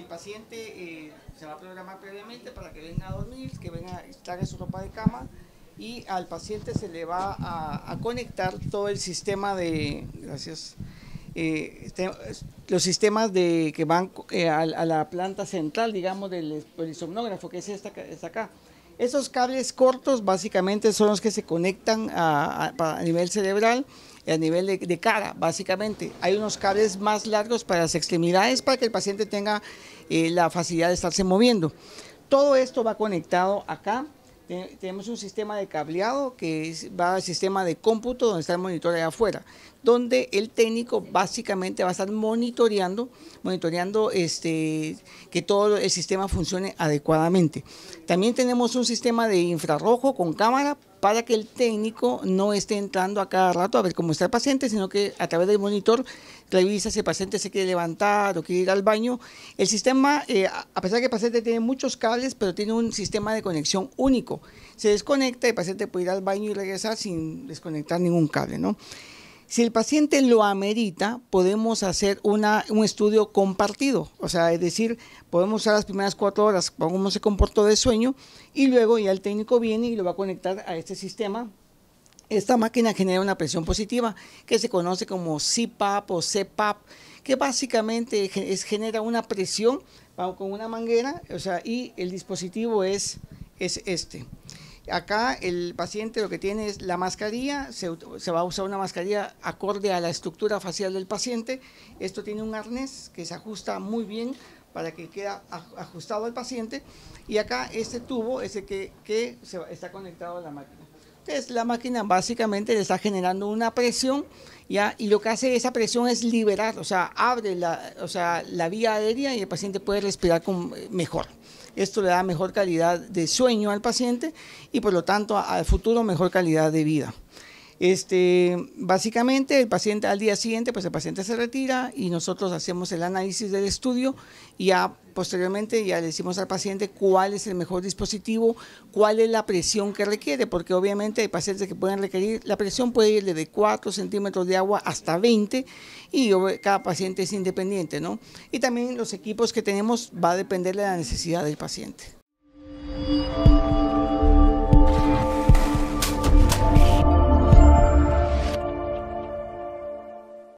el paciente eh, se va a programar previamente para que venga a dormir, que venga a estar en su ropa de cama y al paciente se le va a, conectar todo el sistema de, gracias, eh, los sistemas de, que van eh, a, la planta central, digamos, del polisomnógrafo, que es esta, está acá. Esos cables cortos básicamente son los que se conectan a, a nivel cerebral a nivel de, cara, básicamente. Hay unos cables más largos para las extremidades para que el paciente tenga eh, la facilidad de estarse moviendo. Todo esto va conectado acá. tenemos un sistema de cableado que va al sistema de cómputo donde está el monitor allá afuera, donde el técnico básicamente va a estar monitoreando, monitoreando este, que todo el sistema funcione adecuadamente. También tenemos un sistema de infrarrojo con cámara para que el técnico no esté entrando a cada rato a ver cómo está el paciente, sino que a través del monitor revisa si el paciente se quiere levantar o quiere ir al baño. El sistema, eh, a pesar de que el paciente tiene muchos cables, pero tiene un sistema de conexión único. Se desconecta, el paciente puede ir al baño y regresar sin desconectar ningún cable, ¿no? Si el paciente lo amerita, podemos hacer una, un estudio compartido, o sea, es decir, podemos usar las primeras cuatro horas cómo se comportó de sueño y luego ya el técnico viene y lo va a conectar a este sistema esta máquina genera una presión positiva que se conoce como CPAP o CPAP, que básicamente es, genera una presión con una manguera, o sea, y el dispositivo es, es este. Acá el paciente lo que tiene es la mascarilla, se, va a usar una mascarilla acorde a la estructura facial del paciente. Esto tiene un arnés que se ajusta muy bien para que quede ajustado al paciente. Y acá este tubo es el que, está conectado a la máquina. Entonces la máquina básicamente le está generando una presión y lo que hace esa presión es liberar, o sea, abre la, sea, la vía aérea y el paciente puede respirar con, eh, mejor. Esto le da mejor calidad de sueño al paciente y por lo tanto al futuro mejor calidad de vida. Este, básicamente, el paciente al día siguiente, pues el paciente se retira y nosotros hacemos el análisis del estudio y ya posteriormente ya le decimos al paciente cuál es el mejor dispositivo, cuál es la presión que requiere, porque obviamente hay pacientes que pueden requerir, la presión puede ir de 4 centímetros de agua hasta 20 y cada paciente es independiente, ¿no? Y también los equipos que tenemos va a depender de la necesidad del paciente.